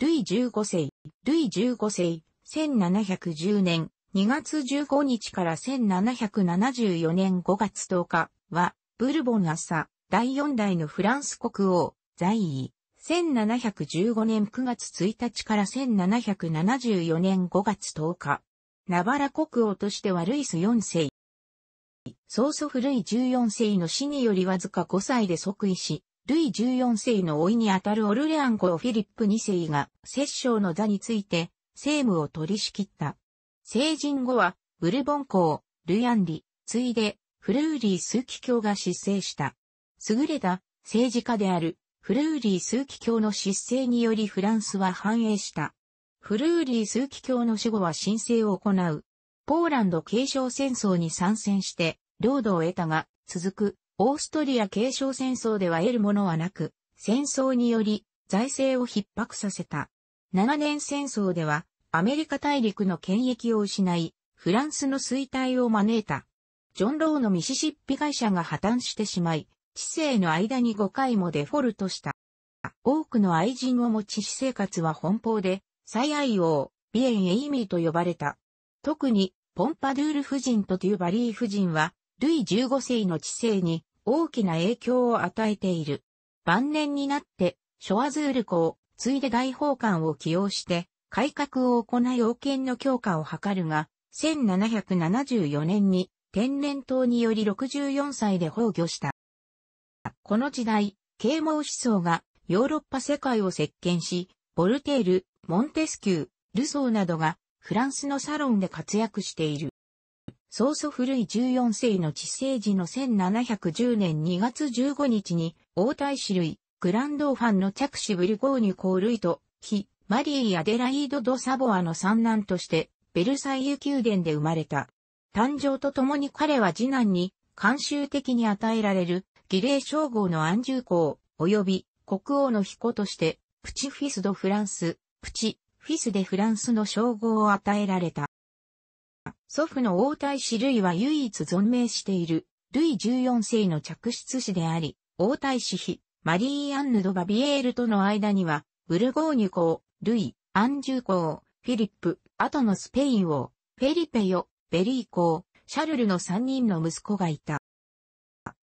ルイ15世、ルイ15世、1710年2月15日から1774年5月10日は、ブルボン朝、第4代のフランス国王、在位、1715年9月1日から1774年5月10日、ナバラ国王としてはルイス4世、曽祖父ルイ14世の死によりわずか5歳で即位し、ルイ14世の老いにあたるオルレアン公フィリップ2世が摂政の座について政務を取り仕切った。成人後はブルボン公、ルヤンリ、ついでフルーリー数奇教が失勢した。優れた政治家であるフルーリー数奇教の失勢によりフランスは繁栄した。フルーリー数奇教の死後は申請を行う。ポーランド継承戦争に参戦して、領土を得たが、続くオーストリア継承戦争では得るものはなく、戦争により財政を逼迫させた。7年戦争ではアメリカ大陸の権益を失い、フランスの衰退を招いた。ジョン・ローのミシシッピ会社が破綻してしまい、知性の間に5回もデフォルトした。多くの愛人を持ち私生活は奔放で、最愛王、ビエン・エイミーと呼ばれた。特に、ポンパドゥール夫人とデューバリー夫人は、ルイ15世の知性に大きな影響を与えている。晩年になって、ショアズール公、ついで大法官を起用して、改革を行い要件の強化を図るが、1774年に天然痘により64歳で崩御した。この時代、啓蒙思想がヨーロッパ世界を席巻し、ボルテール、モンテスキュー、ルソーなどがフランスのサロンで活躍している。曹祖古い14世の治世時の1710年2月15日に、王太子類、グランドファンの着手ブルゴーニュ公類と、非、マリー・アデライード・ド・サボアの三男として、ベルサイユ宮殿で生まれた。誕生とともに彼は次男に、慣習的に与えられる、儀礼称号の安住公、及び国王の彦として、プチ・フィス・ド・フランス、プチ・フィス・でフランスの称号を与えられた。祖父の王太子類は唯一存命している、類14世の嫡出子であり、王太子妃、マリー・アンヌ・ド・バビエールとの間には、ブルゴーニュ公、ルイ、アンジュ公、フィリップ、後のスペイン王、フェリペヨ、ベリー公、シャルルの3人の息子がいた。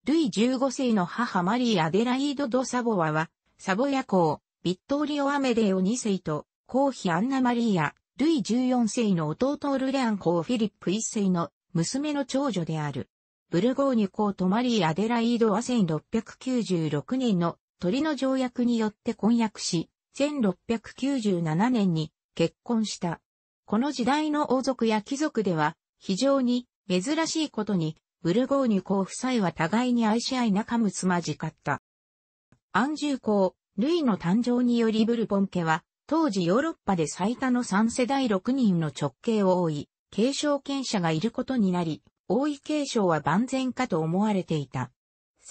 ルイ15世の母マリー・アデライード・ド・サボワは、サボヤ公、ビットーリオ・アメデオ2世と、公妃アンナ・マリーア、ルイ14世の弟オルレアン公フィリップ1世の娘の長女である。ブルゴーニュ公とマリー・アデライードは1696年の鳥の条約によって婚約し、1697年に結婚した。この時代の王族や貴族では非常に珍しいことにブルゴーニュ公夫妻は互いに愛し合い仲睦まじかった。安住公、ルイの誕生によりブルボン家は当時ヨーロッパで最多の3世代6人の直系を追い、継承権者がいることになり、王位継承は万全かと思われていた。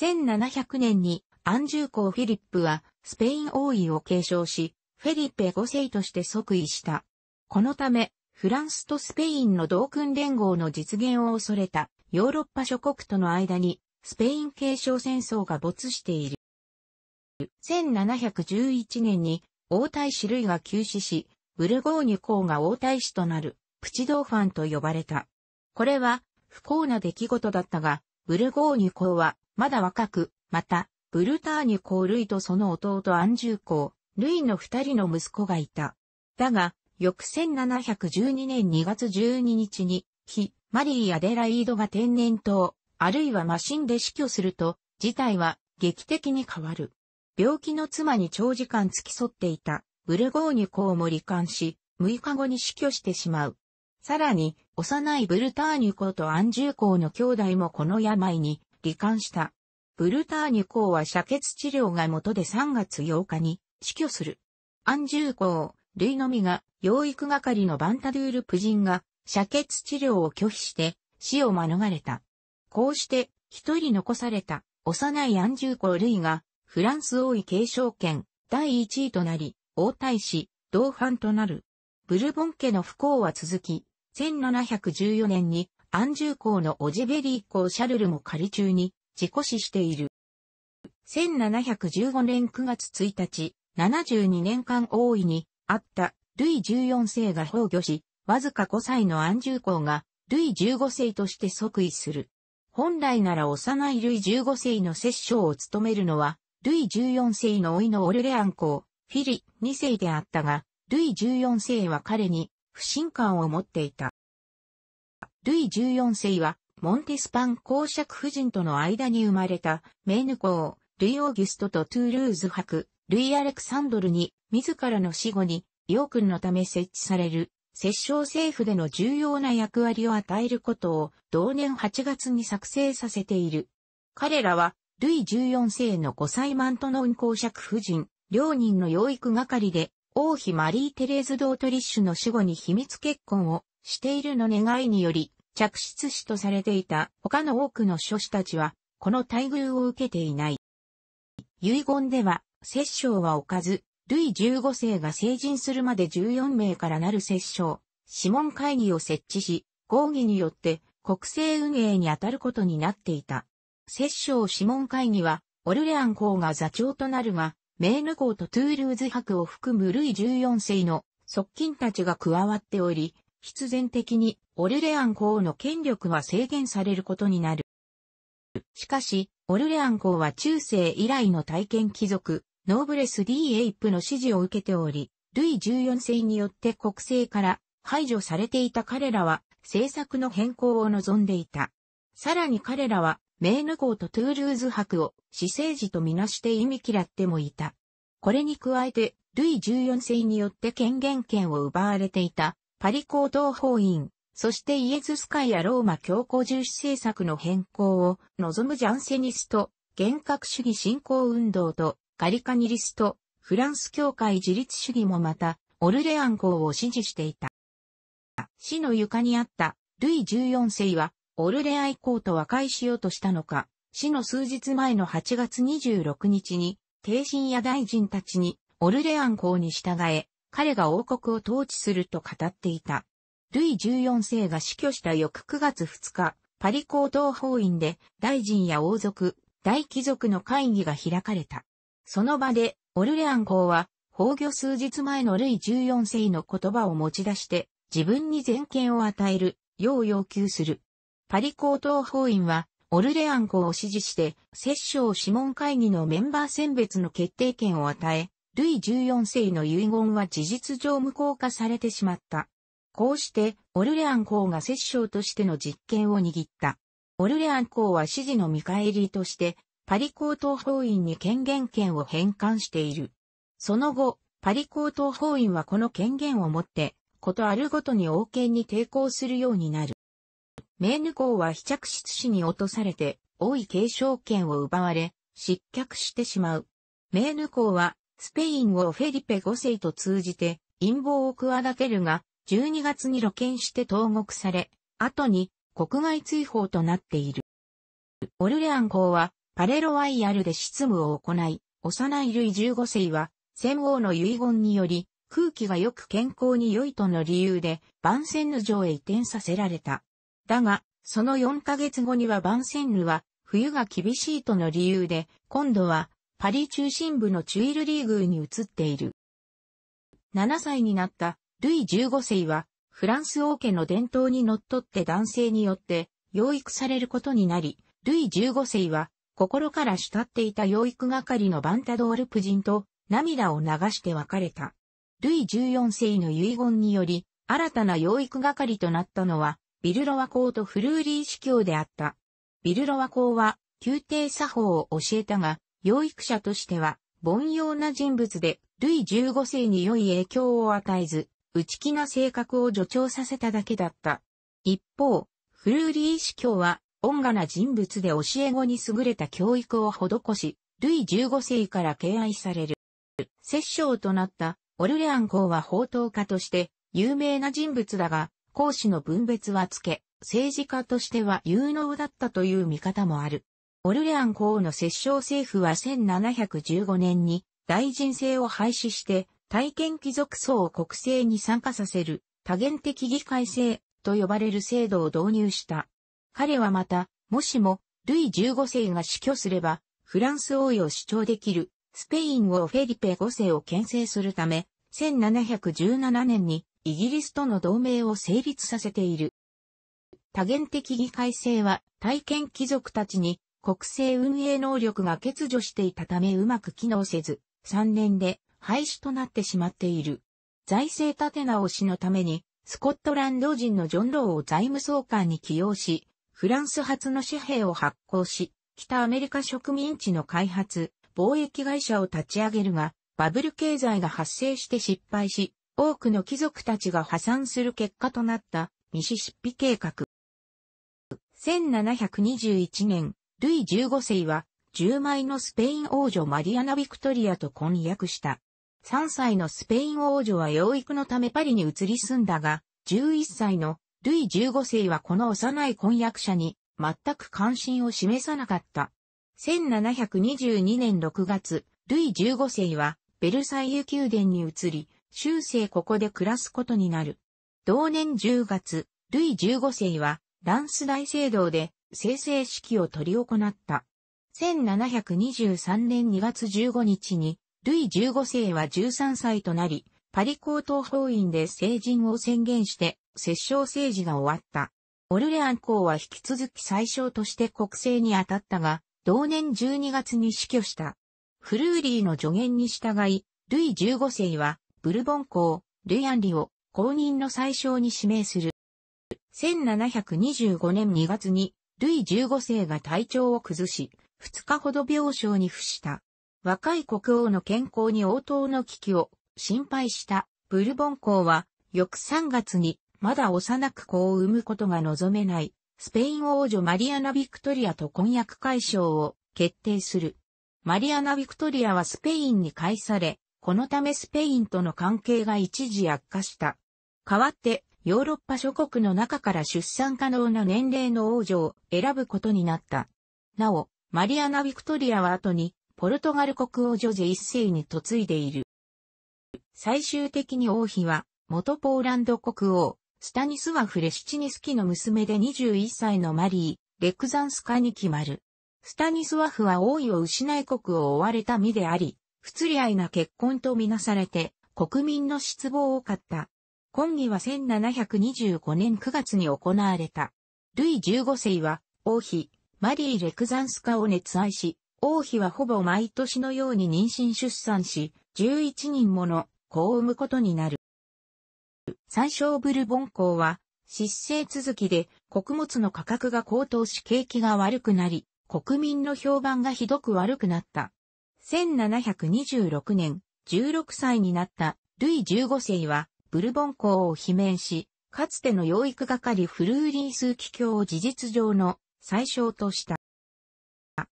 1700年にアンジュー公フィリップはスペイン王位を継承し、フェリペ5世として即位した。このため、フランスとスペインの同訓連合の実現を恐れたヨーロッパ諸国との間にスペイン継承戦争が没している。1711年に王太子類が休止し、ブルゴーニュ公が王太子となる、プチドーファンと呼ばれた。これは、不幸な出来事だったが、ブルゴーニュ公は、まだ若く、また、ブルターニュ公類とその弟アンジュー公、類の二人の息子がいた。だが、翌1712年2月12日に、非マリー・アデライードが天然痘、あるいはマシンで死去すると、事態は劇的に変わる。病気の妻に長時間付き添っていたブルゴーニュ公も罹患し、6日後に死去してしまう。さらに、幼いブルターニュ公とアンジュ公の兄弟もこの病に罹患した。ブルターニュ公は射血治療が元で3月8日に死去する。アンジュ公、類のみが、養育係のバンタドゥール夫人が、射血治療を拒否して、死を免れた。こうして、一人残された、幼いアンジュ公類が、フランス王位継承権、第1位となり、王太子、同藩となる。ブルボン家の不幸は続き、1714年にアンジュ公のオジベリー公シャルルも仮中に事故死している。1715年9月1日、72年間王位にあったルイ14世が崩御し、わずか5歳のアンジュ公がルイ15世として即位する。本来なら幼いルイ15世の摂政を務めるのはルイ14世の甥のオルレアン公、フィリ2世であったが、ルイ14世は彼に不信感を持っていた。ルイ14世は、モンテスパン公爵夫人との間に生まれた、メーヌ公、ルイ・オーギュストとトゥールーズ伯、ルイ・アレクサンドルに、自らの死後に、養君のため設置される、摂政政府での重要な役割を与えることを、同年8月に作成させている。彼らは、ルイ14世の5歳マントノン公爵夫人、両人の養育係で、王妃マリー・テレーズ・ドートリッシュの死後に秘密結婚をしているの願いにより、着室死とされていた他の多くの諸子たちは、この待遇を受けていない。遺言では、摂政は置かず、ルイ15世が成人するまで14名からなる摂政、諮問会議を設置し、合議によって国政運営に当たることになっていた。摂政諮問会議は、オルレアン公が座長となるが、メーヌ公とトゥールーズ伯を含むルイ14世の側近たちが加わっており、必然的にオルレアン公の権力は制限されることになる。しかし、オルレアン公は中世以来の体験貴族、ノーブレス・ディ・エイプの支持を受けており、ルイ14世によって国政から排除されていた彼らは政策の変更を望んでいた。さらに彼らはメーヌ号とトゥールーズ博を私生児とみなして忌み嫌ってもいた。これに加えて、ルイ14世によって権限権を奪われていた、パリ行動法院、そしてイエズス会やローマ教皇重視政策の変更を望むジャンセニスト、幻覚主義振興運動と、ガリカニリスト、フランス教会自立主義もまた、オルレアン号を支持していた。死の床にあった、ルイ14世は、オルレア以降と和解しようとしたのか、死の数日前の8月26日に、帝神や大臣たちに、オルレアン公に従え、彼が王国を統治すると語っていた。ルイ14世が死去した翌9月2日、パリ高等法院で大臣や王族、大貴族の会議が開かれた。その場で、オルレアン公は、崩御数日前のルイ14世の言葉を持ち出して、自分に全権を与える、よう要求する。パリ高等法院は、オルレアン公を支持して、摂政諮問会議のメンバー選別の決定権を与え、ルイ14世の遺言は事実上無効化されてしまった。こうして、オルレアン公が摂政としての実権を握った。オルレアン公は支持の見返りとして、パリ高等法院に権限権を返還している。その後、パリ高等法院はこの権限を持って、ことあるごとに王権に抵抗するようになる。メーヌ公は非着室死に落とされて、王位継承権を奪われ、失脚してしまう。メーヌ公は、スペインをフェリペ5世と通じて、陰謀を企てるが、12月に露見して投獄され、後に国外追放となっている。オルレアン公はパレロワイヤルで執務を行い、幼いルイ15世は戦王の遺言により空気がよく健康に良いとの理由で番宣の城へ移転させられた。だが、その4ヶ月後にはバンセンヌは、冬が厳しいとの理由で、今度は、パリ中心部のチュイルリーーに移っている。7歳になったルイ15世は、フランス王家の伝統に則っって男性によって養育されることになり、ルイ15世は心から慕っていた養育係のバンタドール夫人と涙を流して別れた。ルイ14世の遺言により、新たな養育係となったのはビルロワ公とフルーリー司教であった。ビルロワ公は宮廷作法を教えたが、養育者としては、凡庸な人物で、ルイ15世に良い影響を与えず、内気な性格を助長させただけだった。一方、フルーリー司教は、恩賀な人物で教え子に優れた教育を施し、ルイ15世から敬愛される。摂政となったオルレアン公は法刀家として有名な人物だが、公私の分別はつけ、政治家としては有能だったという見方もある。オルレアン公の摂政政府は1715年に大臣制を廃止して体験貴族層を国政に参加させる多元的議会制と呼ばれる制度を導入した。彼はまた、もしもルイ15世が死去すればフランス王位を主張できるスペイン王フェリペ5世を牽制するため、1717年にイギリスとの同盟を成立させている。多元的議会制は体験貴族たちに国政運営能力が欠如していたためうまく機能せず、3年で廃止となってしまっている。財政立て直しのために、スコットランド人のジョン・ローを財務総監に起用し、フランス発の紙幣を発行し、北アメリカ植民地の開発、貿易会社を立ち上げるが、バブル経済が発生して失敗し、多くの貴族たちが破産する結果となったミシシッピ計画。1721年、ルイ15世は10枚のスペイン王女マリアナ・ビクトリアと婚約した。3歳のスペイン王女は養育のためパリに移り住んだが、11歳のルイ15世はこの幼い婚約者に全く関心を示さなかった。1722年6月、ルイ15世はベルサイユ宮殿に移り、終生ここで暮らすことになる。同年10月、ルイ15世は、ランス大聖堂で、生成式を執り行った。1723年2月15日に、ルイ15世は13歳となり、パリ高等法院で成人を宣言して、摂政政治が終わった。オルレアン公は引き続き最小として国政に当たったが、同年12月に死去した。フルーリーの助言に従い、ルイ15世はブルボン公、ルヤンリを公認の最小に指名する。1725年2月に、ルイ15世が体調を崩し、2日ほど病床に伏した。若い国王の健康に応答の危機を心配したブルボン公は、翌3月にまだ幼く子を産むことが望めない、スペイン王女マリアナ・ビクトリアと婚約解消を決定する。マリアナ・ビクトリアはスペインに返され、このためスペインとの関係が一時悪化した。代わって、ヨーロッパ諸国の中から出産可能な年齢の王女を選ぶことになった。なお、マリアナ・ヴィクトリアは後に、ポルトガル国王ジョ一世に嫁いでいる。最終的に王妃は、元ポーランド国王、スタニスワフ・レシチニスキの娘で21歳のマリー、レクザンスカに決まる。スタニスワフは王位を失い国を追われた身であり、不釣り合いな結婚とみなされて、国民の失望を買った。婚儀は1725年9月に行われた。ルイ15世は、王妃、マリー・レクザンスカを熱愛し、王妃はほぼ毎年のように妊娠出産し、11人もの子を産むことになる。最小ブルボン公は、失勢続きで穀物の価格が高騰し景気が悪くなり、国民の評判がひどく悪くなった。1726年、16歳になったルイ15世は、ブルボン公を罷免し、かつての養育係フルーリースーキ教を事実上の最小とした。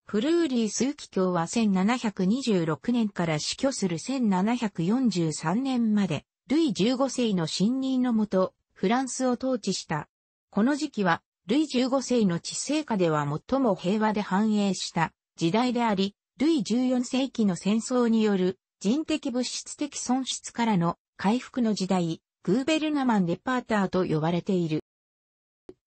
フルーリースーキ教は1726年から死去する1743年まで、ルイ15世の信任のもと、フランスを統治した。この時期は、ルイ15世の治世下では最も平和で繁栄した時代であり、ルイ14世紀の戦争による人的物質的損失からの回復の時代、グーベルナマン・デパーターと呼ばれている。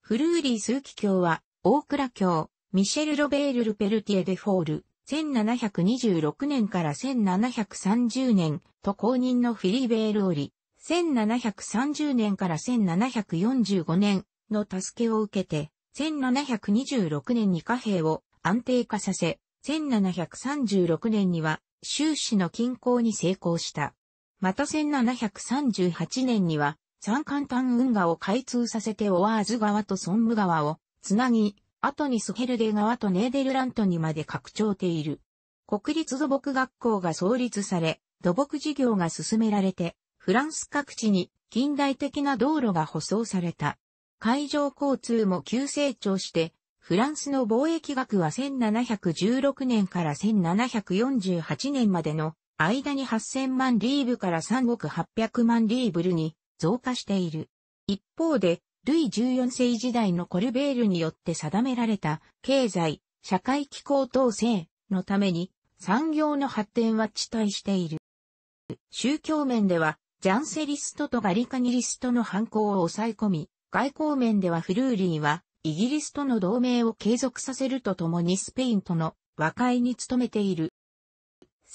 フルーリー数奇教は、大倉教、ミシェル・ロベール・ルペルティエ・デ・フォール、1726年から1730年、と公認のフィリー・ベール・オリ、1730年から1745年の助けを受けて、1726年に貨幣を安定化させ、1736年には州市の近郊に成功した。また1738年には三間単運河を開通させてオワーズ川とソンム川をつなぎ、後にスヘルデ川とネーデルラントにまで拡張ている。国立土木学校が創立され、土木事業が進められて、フランス各地に近代的な道路が舗装された。海上交通も急成長して、フランスの貿易額は1716年から1748年までの間に8000万リーブから3億800万リーブルに増加している。一方で、ルイ14世時代のコルベールによって定められた経済、社会機構統制のために産業の発展は遅滞している。宗教面では、ジャンセリストとガリカニリストの反抗を抑え込み、外交面ではフルーリーはイギリスとの同盟を継続させるとともにスペインとの和解に努めている。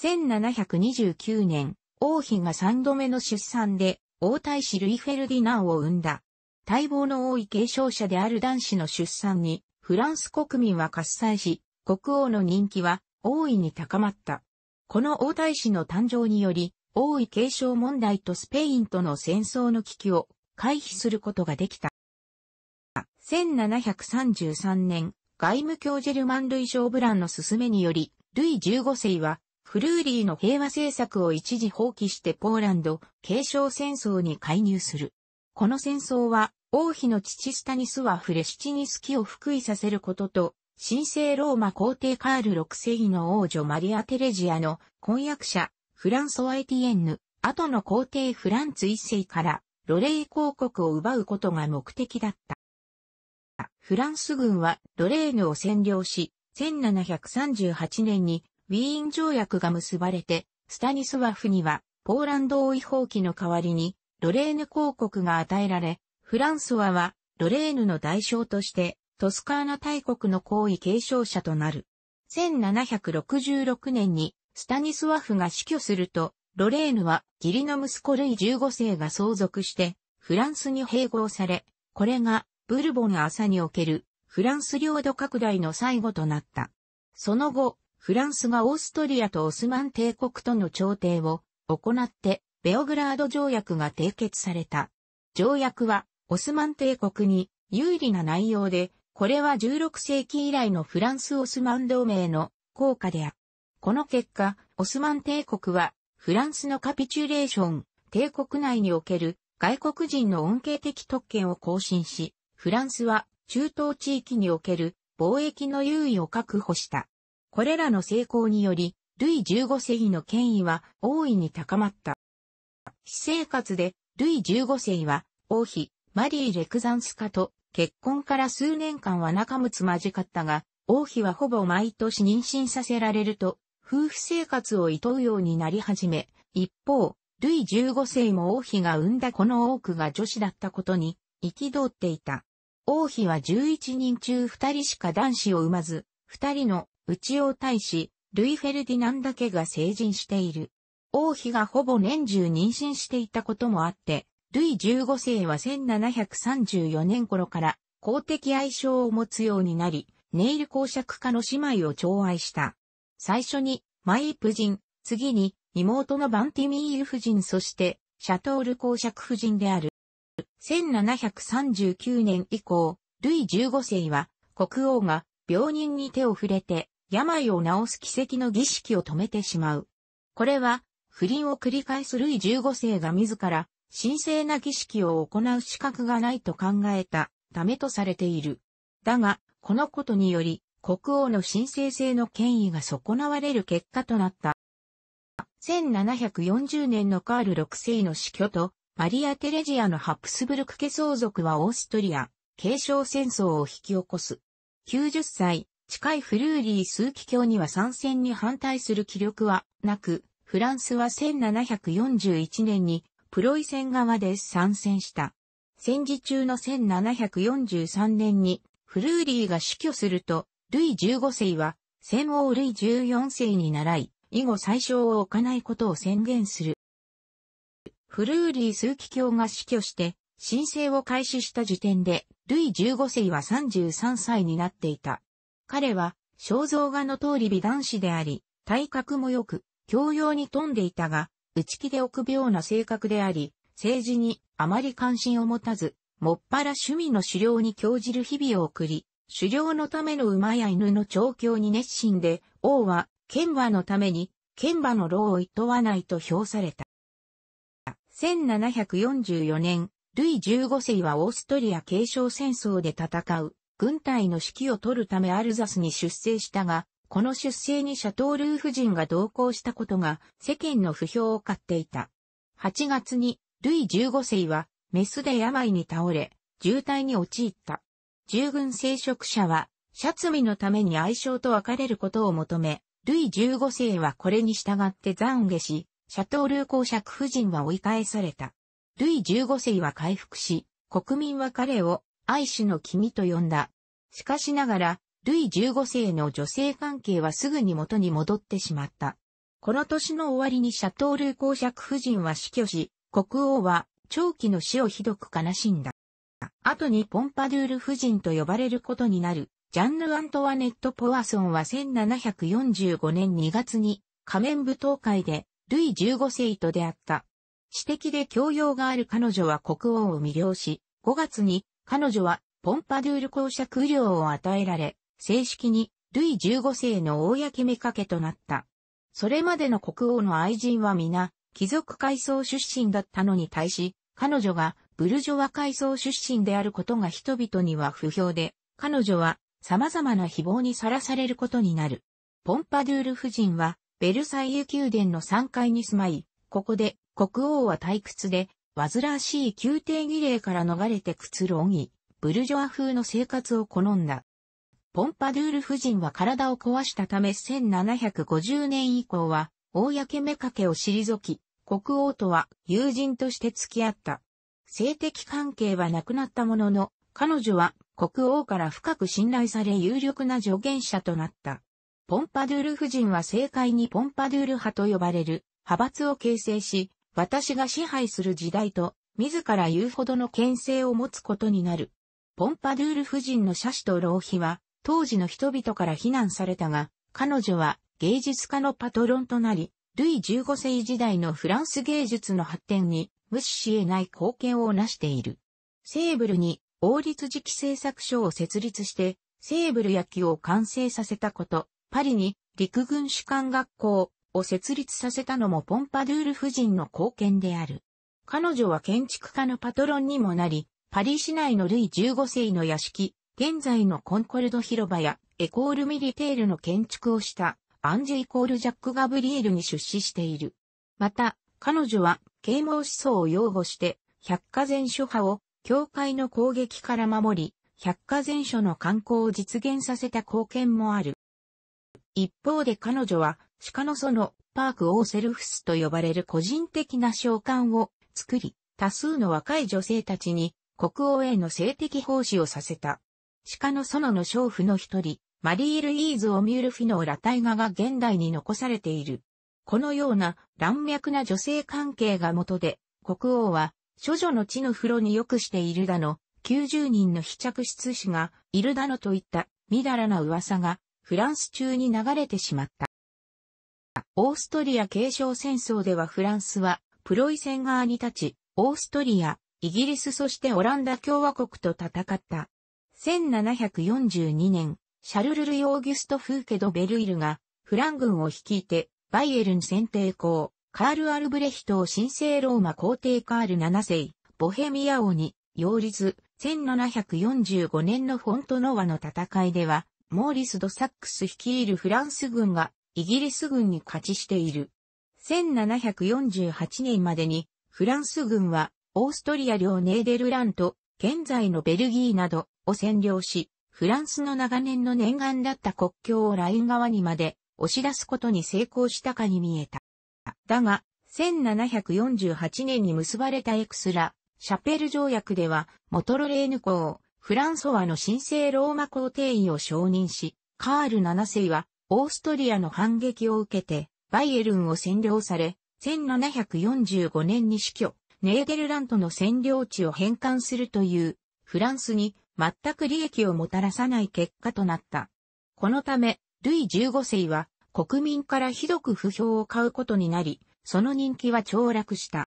1729年、王妃が3度目の出産で、王太子ルイ・フェルディナンを生んだ。待望の多い継承者である男子の出産に、フランス国民は喝采し、国王の人気は大いに高まった。この王太子の誕生により、王位継承問題とスペインとの戦争の危機を回避することができた。1733年、外務教ジェルマン・ルイ・ショーブランの勧めにより、ルイ15世は、フルーリーの平和政策を一時放棄してポーランド、継承戦争に介入する。この戦争は、王妃の父スタニスワフ・レシチニスキを復位させることと、神聖ローマ皇帝カール6世紀の王女マリア・テレジアの婚約者、フランソワ・エティエンヌ、後の皇帝フランツ1世から、ロレイ公国を奪うことが目的だった。フランス軍はロレーヌを占領し、1738年にウィーン条約が結ばれて、スタニスワフにはポーランド追放旗の代わりにロレーヌ公国が与えられ、フランソワはロレーヌの代償としてトスカーナ大国の行為継承者となる。1766年にスタニスワフが死去すると、ロレーヌは義理の息子類15世が相続して、フランスに併合され、これがブルボン朝におけるフランス領土拡大の最後となった。その後、フランスがオーストリアとオスマン帝国との調停を行って、ベオグラード条約が締結された。条約は、オスマン帝国に有利な内容で、これは16世紀以来のフランス・オスマン同盟の効果である。この結果、オスマン帝国は、フランスのカピチュレーション、帝国内における外国人の恩恵的特権を更新し、フランスは中東地域における貿易の優位を確保した。これらの成功により、ルイ15世の権威は大いに高まった。私生活でルイ15世は王妃マリー・レクザンスカと結婚から数年間は仲睦まじかったが、王妃はほぼ毎年妊娠させられると、夫婦生活を厭うようになり始め、一方、ルイ15世も王妃が産んだこの多くが女子だったことに、憤っていた。王妃は11人中2人しか男子を産まず、2人の内王大使、ルイ・フェルディナンだけが成人している。王妃がほぼ年中妊娠していたこともあって、ルイ15世は1734年頃から公的愛称を持つようになり、ネイル公爵家の姉妹を寵愛した。最初に、マイプ人、次に、妹のバンティミール夫人そして、シャトール公爵夫人である。1739年以降、ルイ15世は国王が病人に手を触れて病を治す奇跡の儀式を止めてしまう。これは不倫を繰り返すルイ15世が自ら神聖な儀式を行う資格がないと考えたためとされている。だが、このことにより国王の神聖性の権威が損なわれる結果となった。1740年のカール6世の死去と、マリア・テレジアのハプスブルク家相続はオーストリア、継承戦争を引き起こす。90歳、近いフルーリー数奇教には参戦に反対する気力はなく、フランスは1741年にプロイセン側で参戦した。戦時中の1743年にフルーリーが死去すると、ルイ15世は戦王ルイ14世に習い、以後最小を置かないことを宣言する。フルーリー枢機卿が死去して、申請を開始した時点で、ルイ15世は33歳になっていた。彼は、肖像画の通り美男子であり、体格も良く、教養に富んでいたが、内気で臆病な性格であり、政治にあまり関心を持たず、もっぱら趣味の狩猟に興じる日々を送り、狩猟のための馬や犬の調教に熱心で、王は、剣馬のために、剣馬の労を厭わないと評された。1744年、ルイ15世はオーストリア継承戦争で戦う、軍隊の指揮を取るためアルザスに出征したが、この出征にシャトールー夫人が同行したことが世間の不評を買っていた。8月に、ルイ15世は、メスで病に倒れ、渋滞に陥った。従軍聖職者は、シャツミのために愛称と別れることを求め、ルイ15世はこれに従って懺悔し、シャトールー公爵夫人は追い返された。ルイ15世は回復し、国民は彼を愛子の君と呼んだ。しかしながら、ルイ15世の女性関係はすぐに元に戻ってしまった。この年の終わりにシャトールー公爵夫人は死去し、国王は長期の死をひどく悲しんだ。後にポンパドゥール夫人と呼ばれることになる、ジャンヌ・アントワネット・ポワソンは1745年2月に仮面舞踏会でルイ15世と出会った。私的で教養がある彼女は国王を魅了し、5月に彼女はポンパドゥール公爵領を与えられ、正式にルイ15世の公めかけとなった。それまでの国王の愛人は皆、貴族階層出身だったのに対し、彼女がブルジョワ階層出身であることが人々には不評で、彼女は様々な誹謗にさらされることになる。ポンパドゥール夫人はベルサイユ宮殿の3階に住まい、ここで国王は退屈で、煩わしい宮廷儀礼から逃れてくつろぎ、ブルジョア風の生活を好んだ。ポンパドゥール夫人は体を壊したため1750年以降は、公目かけを退き、国王とは友人として付き合った。性的関係はなくなったものの、彼女は国王から深く信頼され有力な助言者となった。ポンパドゥール夫人は政界にポンパドゥール派と呼ばれる派閥を形成し、私が支配する時代と、自ら言うほどの権勢を持つことになる。ポンパドゥール夫人の写真と浪費は、当時の人々から非難されたが、彼女は芸術家のパトロンとなり、ルイ15世時代のフランス芸術の発展に無視し得ない貢献を成している。セーブルに王立磁期製作所を設立して、セーブル焼きを完成させたこと、パリに陸軍士官学校を設立させたのもポンパドゥール夫人の貢献である。彼女は建築家のパトロンにもなり、パリ市内のルイ15世の屋敷、現在のコンコルド広場やエコールミリテールの建築をしたアンジェイコールジャック・ガブリエルに出資している。また、彼女は啓蒙思想を擁護して百科全書派を教会の攻撃から守り、百科全書の刊行を実現させた貢献もある。一方で彼女は、鹿の園、パーク・オーセルフスと呼ばれる個人的な召喚を作り、多数の若い女性たちに国王への性的奉仕をさせた。鹿の園の娼婦の一人、マリー・ルイーズ・オミュールフィノーラ大河が現代に残されている。このような乱脈な女性関係が元で、国王は、諸女の地の風呂によくしているだの、90人の被着室師がいるだのといった、みだらな噂がフランス中に流れてしまった。オーストリア継承戦争ではフランスはプロイセン側に立ち、オーストリア、イギリスそしてオランダ共和国と戦った。1742年、シャルル・ルヨーギュスト・フーケド・ベルイルがフラン軍を率いてバイエルン選定校、カール・アルブレヒトを神聖ローマ皇帝カール7世、ボヘミア王に、擁立、1745年のフォントノワの戦いでは、モーリス・ド・サックス率いるフランス軍がイギリス軍に勝ちしている。1748年までにフランス軍はオーストリア領ネーデルラント、現在のベルギーなどを占領し、フランスの長年の念願だった国境をライン側にまで押し出すことに成功したかに見えた。だが、1748年に結ばれたエクスラ、シャペル条約では、モトロレーヌ港、フランソワの神聖ローマ皇帝位を承認し、カール7世はオーストリアの反撃を受けて、バイエルンを占領され、1745年に死去、ネーデルラントの占領地を返還するという、フランスに全く利益をもたらさない結果となった。このため、ルイ15世は国民からひどく不評を買うことになり、その人気は凋落した。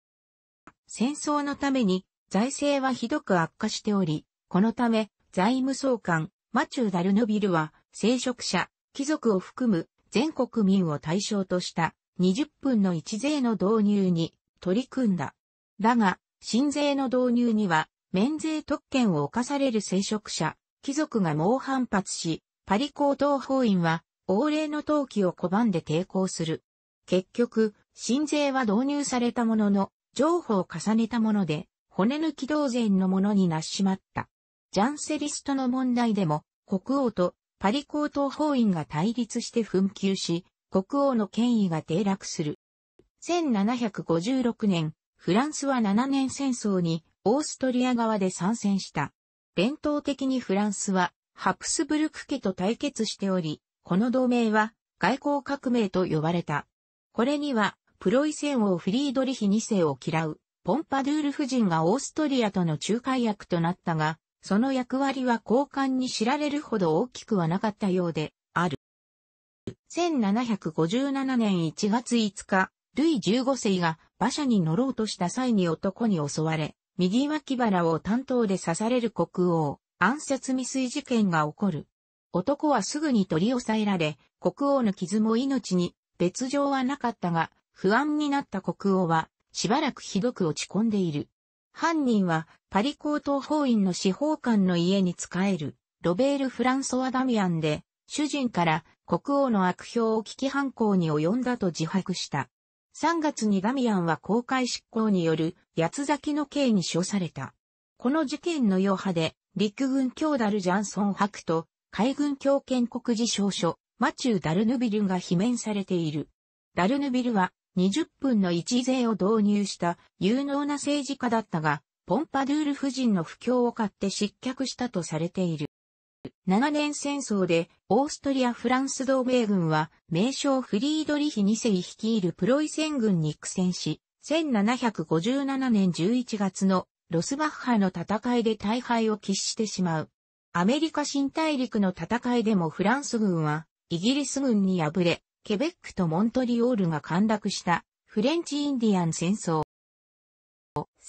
戦争のために財政はひどく悪化しており、このため、財務総監、マチュー・ダルヌビルは、聖職者、貴族を含む全国民を対象とした20分の1税の導入に取り組んだ。だが、新税の導入には、免税特権を侵される聖職者、貴族が猛反発し、パリ高等法院は、王令の登記を拒んで抵抗する。結局、新税は導入されたものの、譲歩を重ねたもので、骨抜き同然のものになっしまった。ジャンセリストの問題でも、国王とパリ高等法院が対立して紛糾し、国王の権威が低落する。1756年、フランスは7年戦争にオーストリア側で参戦した。伝統的にフランスはハプスブルク家と対決しており、この同盟は外交革命と呼ばれた。これにはプロイセン王フリードリヒ2世を嫌うポンパドゥール夫人がオーストリアとの仲介役となったが、その役割は交換に知られるほど大きくはなかったようで、ある。1757年1月5日、ルイ15世が馬車に乗ろうとした際に男に襲われ、右脇腹を担当で刺される国王、暗殺未遂事件が起こる。男はすぐに取り押さえられ、国王の傷も命に別状はなかったが、不安になった国王は、しばらくひどく落ち込んでいる。犯人はパリ高等法院の司法官の家に仕えるロベール・フランソワ・ダミアンで主人から国王の悪評を危機犯行に及んだと自白した。3月にダミアンは公開執行による八つ咲きの刑に処された。この事件の余波で陸軍卿ダルジャンソンハクと海軍卿建国事証書マチュー・ダルヌビルが罷免されている。ダルヌビルは20分の一税を導入した有能な政治家だったが、ポンパドゥール夫人の不況を買って失脚したとされている。7年戦争でオーストリア・フランス同盟軍は名称フリードリヒ2世率いるプロイセン軍に苦戦し、1757年11月のロスバッハの戦いで大敗を喫してしまう。アメリカ新大陸の戦いでもフランス軍はイギリス軍に敗れ、ケベックとモントリオールが陥落したフレンチインディアン戦争。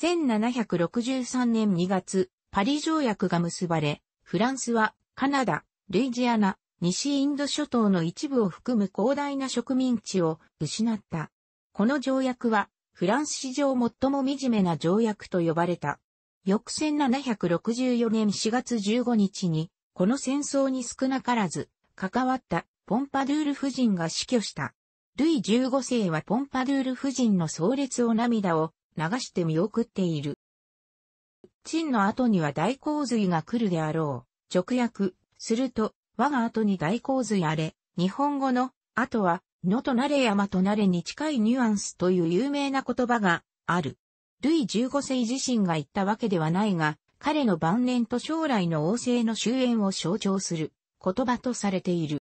1763年2月、パリ条約が結ばれ、フランスはカナダ、ルイジアナ、西インド諸島の一部を含む広大な植民地を失った。この条約はフランス史上最も惨めな条約と呼ばれた。翌1764年4月15日に、この戦争に少なからず関わったポンパドゥール夫人が死去した。ルイ15世はポンパドゥール夫人の壮烈を涙を流して見送っている。陳の後には大洪水が来るであろう。直訳、すると、我が後に大洪水あれ、日本語の、後は、野となれ山となれに近いニュアンスという有名な言葉がある。ルイ15世自身が言ったわけではないが、彼の晩年と将来の王政の終焉を象徴する言葉とされている。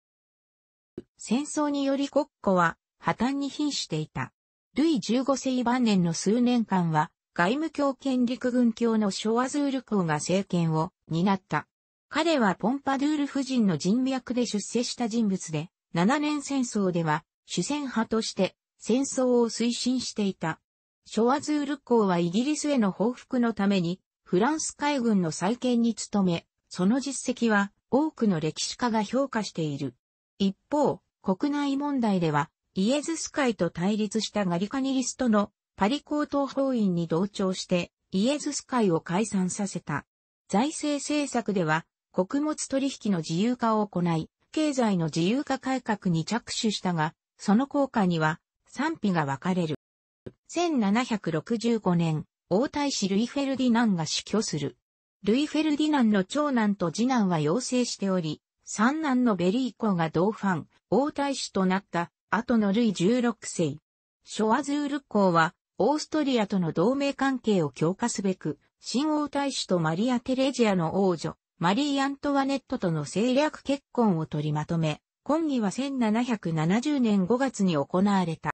戦争により国庫は破綻に瀕していた。ルイ15世晩年の数年間は、外務強権陸軍教のショアズール公が政権を担った。彼はポンパドゥール夫人の人脈で出世した人物で、7年戦争では主戦派として戦争を推進していた。ショアズール公はイギリスへの報復のために、フランス海軍の再建に努め、その実績は多くの歴史家が評価している。一方、国内問題では、イエズス会と対立したガリカニリストのパリ高等法院に同調してイエズス会を解散させた。財政政策では穀物取引の自由化を行い、経済の自由化改革に着手したが、その効果には賛否が分かれる。1765年、王太子ルイ・フェルディナンが死去する。ルイ・フェルディナンの長男と次男は要請しており、三男のベリーコが同ン、王太子となった後のルイ16世。ショアズール公は、オーストリアとの同盟関係を強化すべく、新王太子とマリア・テレジアの王女、マリー・アントワネットとの政略結婚を取りまとめ、婚儀は1770年5月に行われた。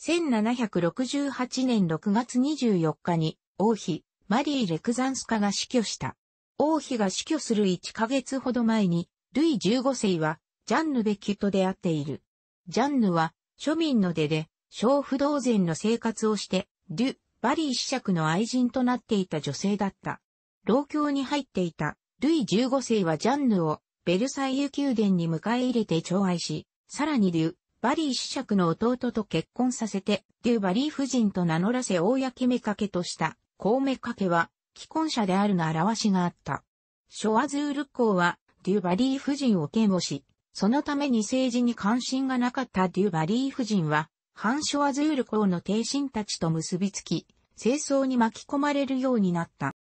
1768年6月24日に、王妃、マリー・レクザンスカが死去した。王妃が死去する1ヶ月ほど前に、ルイ15世は、ジャンヌ・ベキュと出会っている。ジャンヌは、庶民の出で、小不動前の生活をして、デュ・バリー子爵の愛人となっていた女性だった。老教に入っていた、ルイ15世はジャンヌを、ベルサイユ宮殿に迎え入れて寵愛し、さらにデュ・バリー子爵の弟と結婚させて、デュ・バリー夫人と名乗らせ公めかけとした、公めかけは、既婚者であるの表しがあった。ショアズール公は、デュバリー夫人を嫌悪し、そのために政治に関心がなかったデュバリー夫人は、反ショアズール公の帝臣たちと結びつき、清掃に巻き込まれるようになった。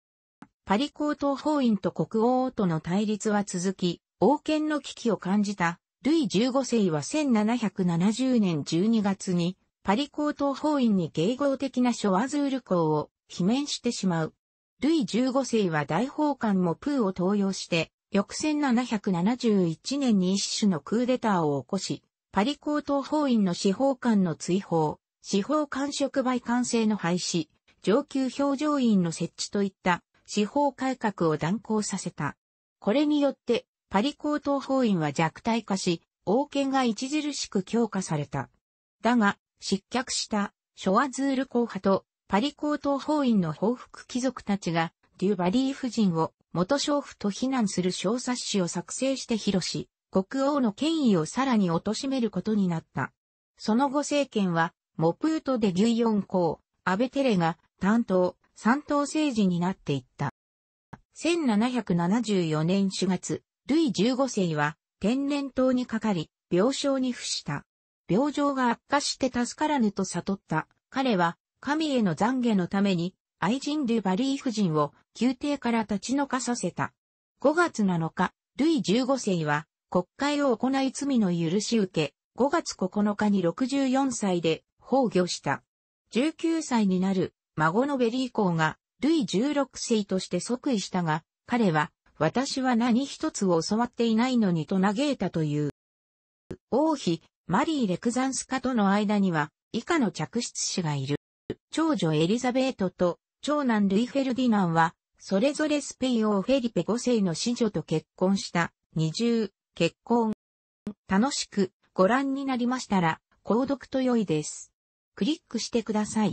パリ公党法院と国王との対立は続き、王権の危機を感じた、ルイ15世は1770年12月に、パリ公党法院に迎合的なショアズール公を罷免してしまう。ルイ15世は大法官もプーを登用して、翌1771年に一種のクーデターを起こし、パリ高等法院の司法官の追放、司法官職売管制の廃止、上級表情院の設置といった司法改革を断行させた。これによって、パリ高等法院は弱体化し、王権が著しく強化された。だが、失脚した、ショワズール公派とパリ高等法院の報復貴族たちが、デュバリー夫人を元娼婦と非難する小冊子を作成して広し、国王の権威をさらに貶めることになった。その後政権は、モプートでギュイヨン公、アベテレが担当、三党政治になっていった。1774年4月、ルイ15世は天然痘にかかり、病床に伏した。病状が悪化して助からぬと悟った。彼は神への懺悔のために、愛人デュバリー夫人を宮廷から立ち退かさせた。5月7日、ルイ15世は国会を行い罪の許し受け、5月9日に64歳で崩御した。19歳になる孫のベリー公がルイ16世として即位したが、彼は私は何一つを教わっていないのにと嘆いたという。王妃、マリー・レクザンスカとの間には以下の嫡出子がいる。長女エリザベートと長男ルイ・フェルディナンは、それぞれスペイン王フェリペ5世の子女と結婚した二重結婚。楽しくご覧になりましたら、購読と良いです。クリックしてください。